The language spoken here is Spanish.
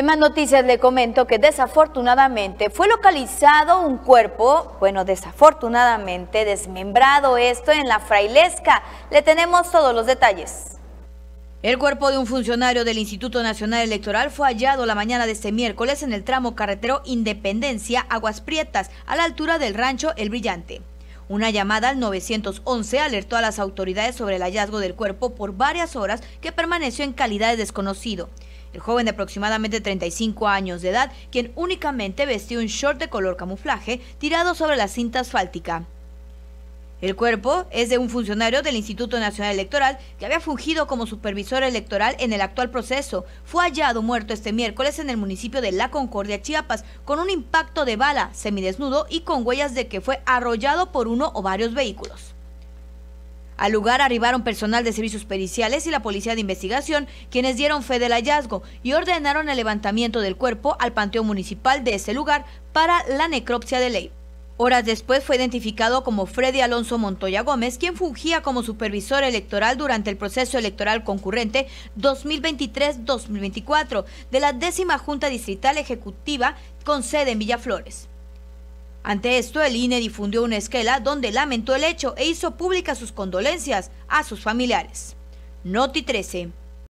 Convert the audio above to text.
En más noticias le comento que desafortunadamente fue localizado un cuerpo, bueno, desafortunadamente desmembrado esto en la frailesca. Le tenemos todos los detalles. El cuerpo de un funcionario del Instituto Nacional Electoral fue hallado la mañana de este miércoles en el tramo carretero Independencia, Aguas Prietas, a la altura del rancho El Brillante. Una llamada al 911 alertó a las autoridades sobre el hallazgo del cuerpo por varias horas que permaneció en calidad de desconocido el joven de aproximadamente 35 años de edad, quien únicamente vestía un short de color camuflaje tirado sobre la cinta asfáltica. El cuerpo es de un funcionario del Instituto Nacional Electoral que había fungido como supervisor electoral en el actual proceso. Fue hallado muerto este miércoles en el municipio de La Concordia, Chiapas, con un impacto de bala, semidesnudo y con huellas de que fue arrollado por uno o varios vehículos. Al lugar arribaron personal de servicios periciales y la policía de investigación, quienes dieron fe del hallazgo y ordenaron el levantamiento del cuerpo al panteón municipal de ese lugar para la necropsia de ley. Horas después fue identificado como Freddy Alonso Montoya Gómez, quien fungía como supervisor electoral durante el proceso electoral concurrente 2023-2024 de la décima Junta Distrital Ejecutiva con sede en Villaflores. Ante esto, el INE difundió una esquela donde lamentó el hecho e hizo públicas sus condolencias a sus familiares. Noti 13.